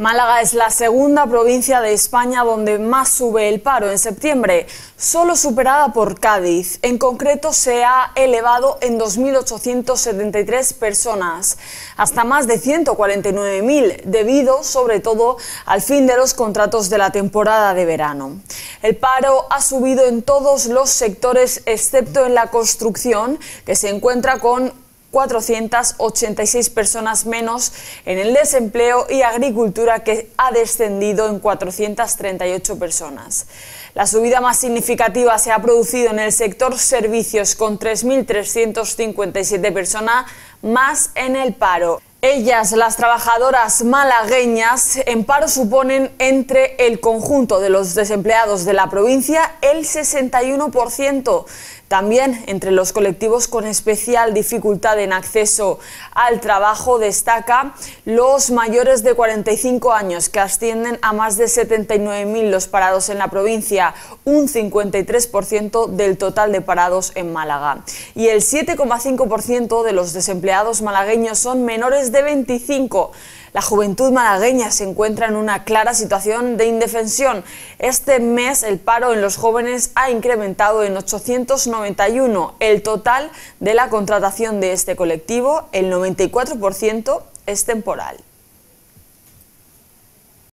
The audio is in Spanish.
Málaga es la segunda provincia de España donde más sube el paro en septiembre, solo superada por Cádiz. En concreto, se ha elevado en 2.873 personas, hasta más de 149.000, debido sobre todo al fin de los contratos de la temporada de verano. El paro ha subido en todos los sectores, excepto en la construcción, que se encuentra con 486 personas menos en el desempleo y agricultura que ha descendido en 438 personas. La subida más significativa se ha producido en el sector servicios con 3.357 personas más en el paro. Ellas, las trabajadoras malagueñas, en paro suponen entre el conjunto de los desempleados de la provincia el 61%. También entre los colectivos con especial dificultad en acceso al trabajo destaca los mayores de 45 años, que ascienden a más de 79.000 los parados en la provincia, un 53% del total de parados en Málaga. Y el 7,5% de los desempleados malagueños son menores de 25. La juventud malagueña se encuentra en una clara situación de indefensión. Este mes el paro en los jóvenes ha incrementado en 891. El total de la contratación de este colectivo, el 94%, es temporal.